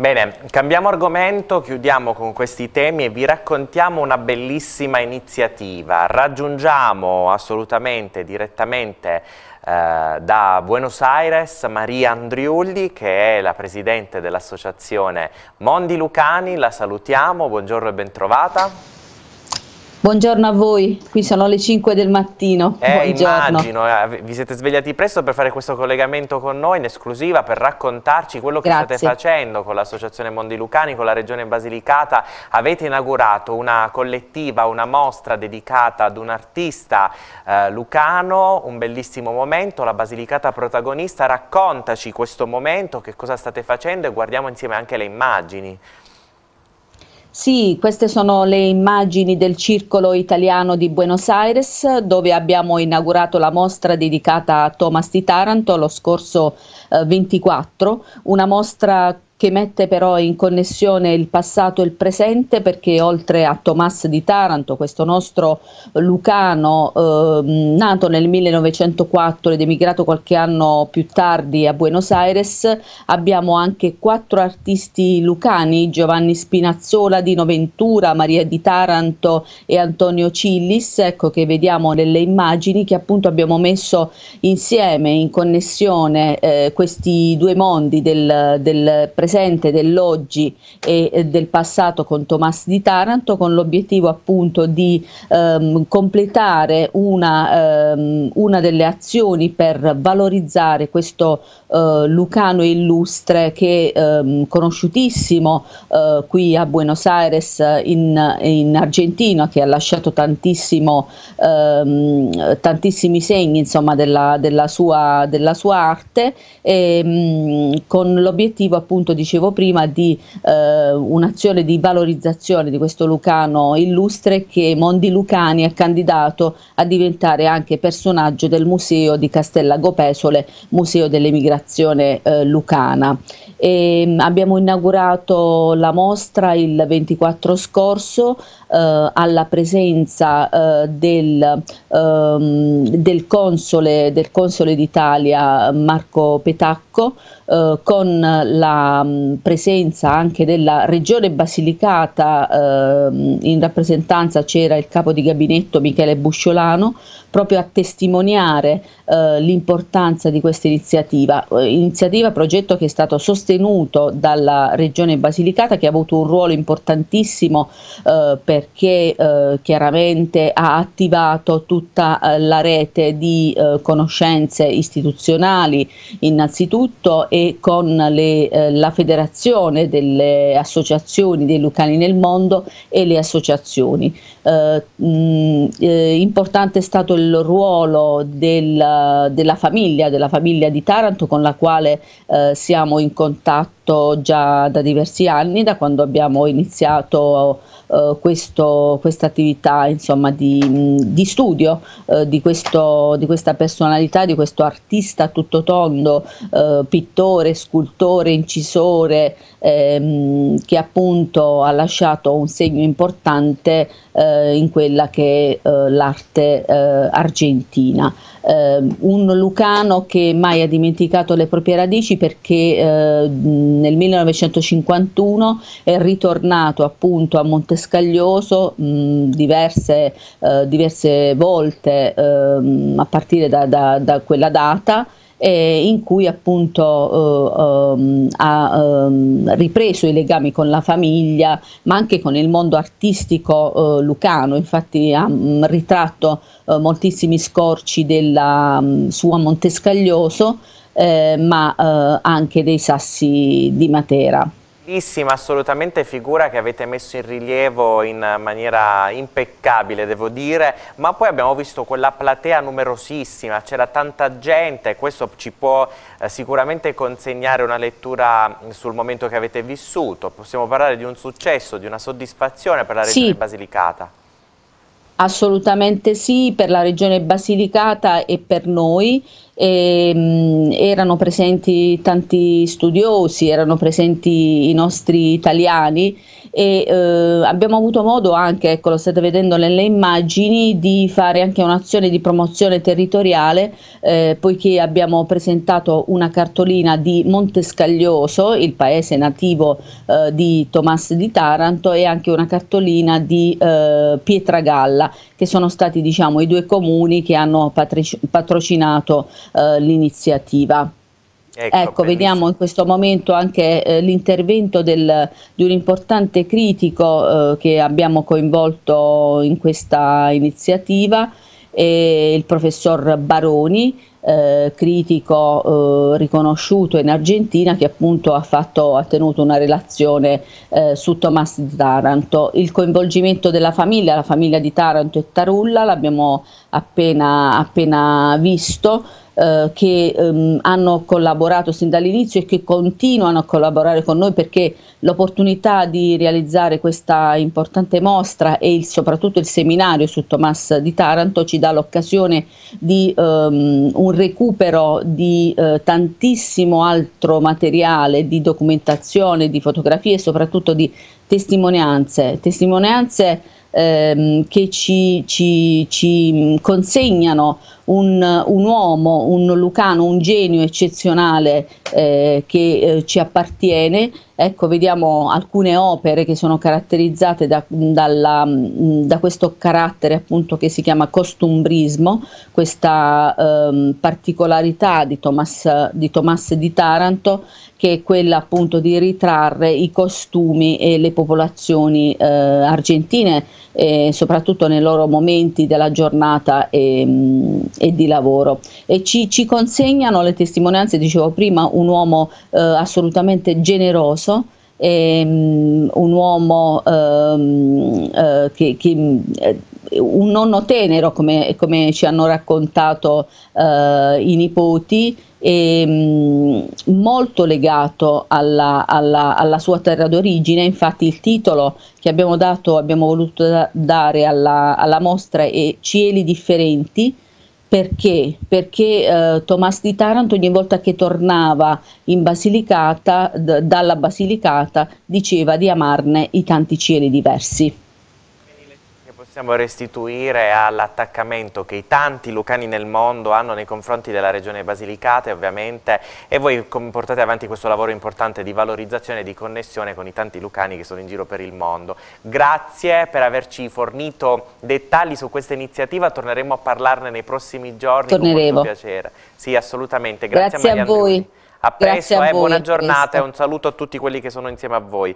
Bene, cambiamo argomento, chiudiamo con questi temi e vi raccontiamo una bellissima iniziativa. Raggiungiamo assolutamente direttamente eh, da Buenos Aires Maria Andriulli che è la presidente dell'associazione Mondi Lucani, la salutiamo, buongiorno e bentrovata. Buongiorno a voi, qui sono le 5 del mattino. Eh, immagino, eh, vi siete svegliati presto per fare questo collegamento con noi in esclusiva, per raccontarci quello che Grazie. state facendo con l'Associazione Mondi Lucani, con la Regione Basilicata. Avete inaugurato una collettiva, una mostra dedicata ad un artista eh, lucano, un bellissimo momento, la Basilicata protagonista. Raccontaci questo momento, che cosa state facendo e guardiamo insieme anche le immagini. Sì, queste sono le immagini del Circolo Italiano di Buenos Aires, dove abbiamo inaugurato la mostra dedicata a Thomas di Taranto lo scorso eh, 24, una mostra che mette però in connessione il passato e il presente perché oltre a Tomas di Taranto, questo nostro lucano eh, nato nel 1904 ed emigrato qualche anno più tardi a Buenos Aires, abbiamo anche quattro artisti lucani, Giovanni Spinazzola di Noventura, Maria di Taranto e Antonio Cillis, ecco che vediamo nelle immagini che appunto abbiamo messo insieme in connessione eh, questi due mondi del, del presente presente dell'oggi e del passato con Tomas di Taranto con l'obiettivo appunto di ehm, completare una, ehm, una, delle azioni per valorizzare questo eh, Lucano illustre che ehm, conosciutissimo eh, qui a Buenos Aires in, in, Argentina che ha lasciato tantissimo, ehm, tantissimi segni insomma, della, della, sua, della sua arte e, ehm, con l'obiettivo appunto di dicevo prima, di eh, un'azione di valorizzazione di questo Lucano illustre che Mondi Lucani è candidato a diventare anche personaggio del museo di Castellago Pesole, museo dell'emigrazione eh, lucana. E, mm, abbiamo inaugurato la mostra il 24 scorso eh, alla presenza eh, del, ehm, del, console, del console d'Italia Marco Petacco eh, con la mh, mm, presenza anche della regione Basilicata, eh, in rappresentanza c'era il capo di gabinetto Michele Busciolano, proprio a testimoniare eh, l'importanza di questa iniziativa. Eh, iniziativa, progetto che è stato sostenuto dalla regione Basilicata che ha avuto un ruolo importantissimo eh, perché eh, chiaramente ha attivato tutta la rete di conoscenze istituzionali innanzitutto e e con le, eh, la federazione delle associazioni dei lucani nel mondo e le associazioni. Eh, mh, eh, importante è stato il ruolo del, della famiglia, della famiglia di Taranto con la quale eh, siamo in contatto fatto già da diversi anni, da quando abbiamo iniziato eh, questa attività di, di studio eh, di, questo, di, questa personalità, di questo artista tutto tondo, eh, pittore, scultore, incisore, ehm, che appunto ha lasciato un segno importante eh, in quella che è eh, l'arte eh, argentina. Ehm, un lucano che mai ha dimenticato le proprie radici perché nel 1951 è ritornato appunto a Montescaglioso mh, diverse, eh, diverse, volte eh, a partire da, da, da quella data eh, in cui appunto eh, eh, ha ehm, ripreso i legami con la famiglia ma anche con il mondo artistico eh, lucano, infatti ha mh, ritratto eh, moltissimi scorci della mh, sua Montescaglioso eh, ma eh, anche dei sassi di Matera. Bellissima assolutamente figura che avete messo in rilievo in maniera impeccabile devo dire, ma poi abbiamo visto quella platea numerosissima, c'era tanta gente, questo ci può eh, sicuramente consegnare una lettura sul momento che avete vissuto, possiamo parlare di un successo, di una soddisfazione per la regione sì. Basilicata. Assolutamente sì, per la regione Basilicata e per noi. E, ehm, mh, erano presenti tanti studiosi, erano presenti i nostri italiani e eh, abbiamo avuto modo anche, ecco lo state vedendo nelle immagini, di fare anche un'azione di promozione territoriale eh, poiché abbiamo presentato una cartolina di Montescaglioso, il paese nativo eh, di Tomas di Taranto e anche una cartolina di eh, Pietragalla che sono stati diciamo, i due comuni che hanno patrocinato eh, l'iniziativa. Ecco, ecco vediamo in questo momento anche eh, l'intervento di un importante critico eh, che abbiamo coinvolto in questa iniziativa, il professor Baroni, eh, critico eh, riconosciuto in Argentina che appunto ha, fatto, ha tenuto una relazione eh, su Tomas di Taranto. Il coinvolgimento della famiglia, la famiglia di Taranto e Tarulla, l'abbiamo appena, appena visto eh, che ehm, hanno collaborato sin dall'inizio e che continuano a collaborare con noi perché l'opportunità di realizzare questa importante mostra e il, soprattutto il seminario su Tomas di Taranto ci dà l'occasione di ehm, un recupero di eh, tantissimo altro materiale, di documentazione, di fotografie e soprattutto di testimonianze, testimonianze ehm, che ci, ci, ci, consegnano un, un uomo, un lucano, un genio eccezionale eh, che eh, ci appartiene. Ecco, vediamo alcune opere che sono caratterizzate da, dalla, mm, da questo carattere appunto che si chiama costumbrismo, questa ehm, particolarità di Tomas, di Tomas di Taranto che è quella appunto di ritrarre i costumi e le popolazioni eh, argentine, eh, soprattutto nei loro momenti della giornata e, ehm, e di lavoro. E ci, ci consegnano le testimonianze, dicevo prima, un uomo eh, assolutamente generoso, ehm, un uomo ehm, eh, che, che eh, un nonno tenero, come, come ci hanno raccontato eh, i nipoti, e, ehm, mh, molto legato alla, alla, alla, sua terra d'origine, infatti il titolo che abbiamo dato, abbiamo voluto da, dare alla, alla mostra è Cieli differenti, perché? Perché eh, Tomas di Taranto ogni volta che tornava in Basilicata, d- dalla Basilicata, diceva di amarne i tanti cieli diversi possiamo restituire all'attaccamento che i tanti lucani nel mondo hanno nei confronti della regione Basilicata ovviamente e voi portate avanti questo lavoro importante di valorizzazione e di connessione con i tanti lucani che sono in giro per il mondo. Grazie per averci fornito dettagli su questa iniziativa, torneremo a parlarne nei prossimi giorni Torneremo. piacere. Sì, assolutamente. Grazie, Grazie a, a voi. A presto, a eh, buona giornata e un saluto a tutti quelli che sono insieme a voi.